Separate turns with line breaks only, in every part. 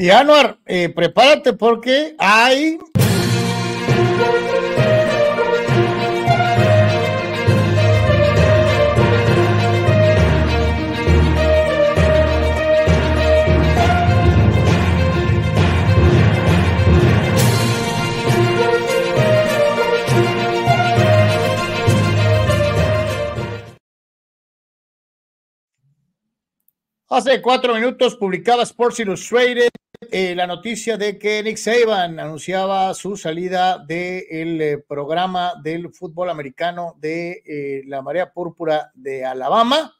Y Anuar, eh, prepárate porque hay... Hace cuatro minutos publicaba Sports Illustrated eh, la noticia de que Nick Saban anunciaba su salida del eh, programa del fútbol americano de eh, la Marea Púrpura de Alabama,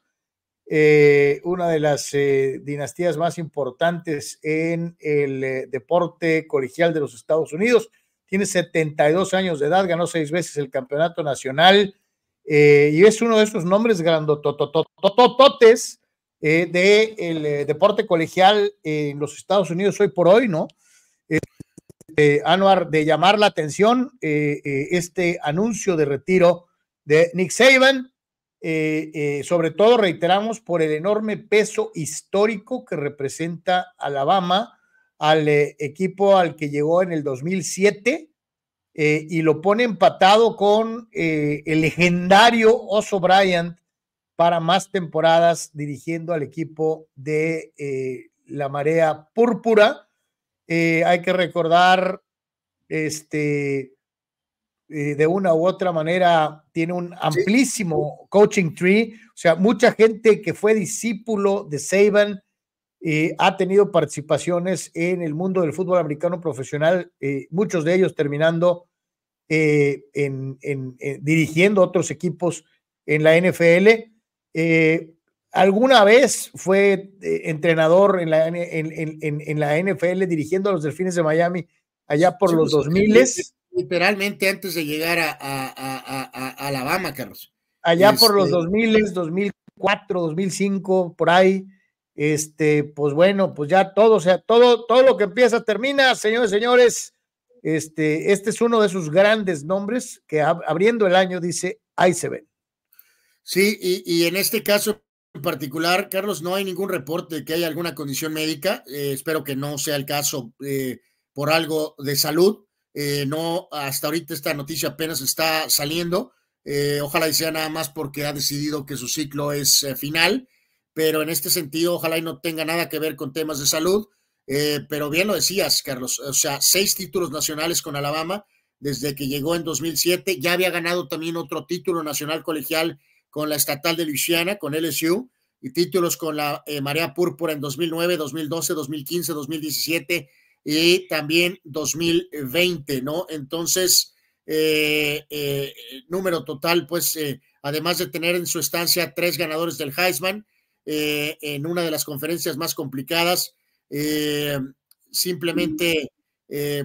una de las dinastías más importantes en el deporte colegial de los Estados Unidos. Tiene 72 años de edad, ganó seis veces el campeonato nacional y es uno de esos nombres grandototototes eh, del eh, deporte colegial en los Estados Unidos hoy por hoy, ¿no? Este, Anuar, de llamar la atención eh, este anuncio de retiro de Nick Saban, sobre todo, reiteramos, por el enorme peso histórico que representa Alabama al equipo al que llegó en el 2007 y lo pone empatado con el legendario Oso Bryant para más temporadas dirigiendo al equipo de eh, la Marea Púrpura. Eh, hay que recordar, este, eh, de una u otra manera, tiene un amplísimo coaching tree, o sea, mucha gente que fue discípulo de Saban. ha tenido participaciones en el mundo del fútbol americano profesional, muchos de ellos terminando en, dirigiendo otros equipos en la NFL. Eh, alguna vez fue eh, entrenador en la, en, la NFL dirigiendo a los Delfines de Miami allá por los 2000. Pues, eh, literalmente antes de llegar a, Alabama, Carlos. Allá por los 2000, 2004, 2005, por ahí. Este, pues bueno, pues ya todo, o sea, todo, todo lo que empieza termina, señores, señores. Este, este es uno de sus grandes nombres que abriendo el año dice, ahí se ve Sí, y, y, en este caso en particular, Carlos, no hay ningún reporte de que haya alguna condición médica. Eh, espero que no sea el caso eh, por algo de salud. Eh, no, hasta ahorita esta noticia apenas está saliendo. ojalá y sea nada más porque ha decidido que su ciclo es final, pero en este sentido, ojalá y no tenga nada que ver con temas de salud. pero bien lo decías, Carlos, o sea, seis títulos nacionales con Alabama desde que llegó en 2007. Ya había ganado también otro título nacional colegial con la estatal de Luisiana, con LSU, y títulos con la eh, Marea Púrpura en 2009, 2012, 2015, 2017 y también 2020, ¿no? Entonces, eh, eh, número total, pues, eh, además de tener en su estancia tres ganadores del Heisman en una de las conferencias más complicadas, simplemente,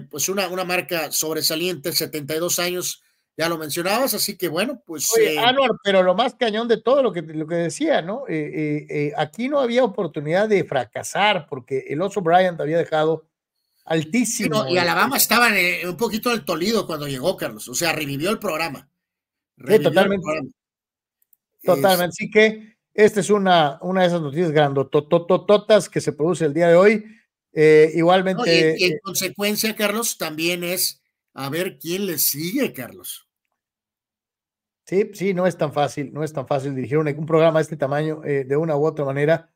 pues, una, una marca sobresaliente, 72 años ya lo mencionabas, así que bueno, pues. Eh, pero lo más cañón de todo lo que, lo que decía, ¿no? Eh, eh, aquí no había oportunidad de fracasar porque el oso Bryant había dejado altísimo. y Alabama estaba un poquito del tolido cuando llegó Carlos, o sea, revivió el programa. sí, totalmente. Totalmente. Así que esta es una, una de esas noticias grandototototas que se produce el día de hoy. igualmente. y en consecuencia, Carlos, también es a ver quién le sigue, Carlos. Sí, sí, no es tan fácil, no es tan fácil dirigir un, programa de este tamaño eh, de una u otra manera.